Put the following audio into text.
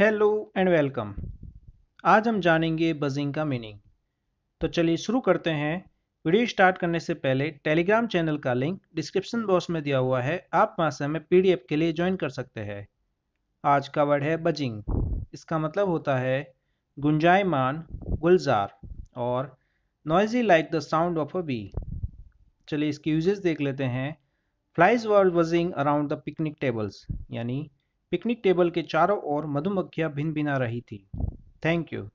hello and welcome आज हम जानेंगे बजिंग का मीनिंग तो चलिए शुरू करते हैं वीडियो स्टार्ट करने से पहले टेलीग्राम चैनल का लिंक डिस्क्रिप्शन बॉक्स में दिया हुआ है आप वहाँ से हमें पीडीएफ के लिए ज्वाइन कर सकते हैं आज का वर्ड है बजिंग इसका मतलब होता है गुंजायमान गुलजार और noisy like the sound of a bee चलिए इसके यूजेस देख लेते हैं flies were buzzing around the picnic tables यानी पिकनिक टेबल के चारों ओर मधुमक्खियां भिन भिना रही थी थैंक यू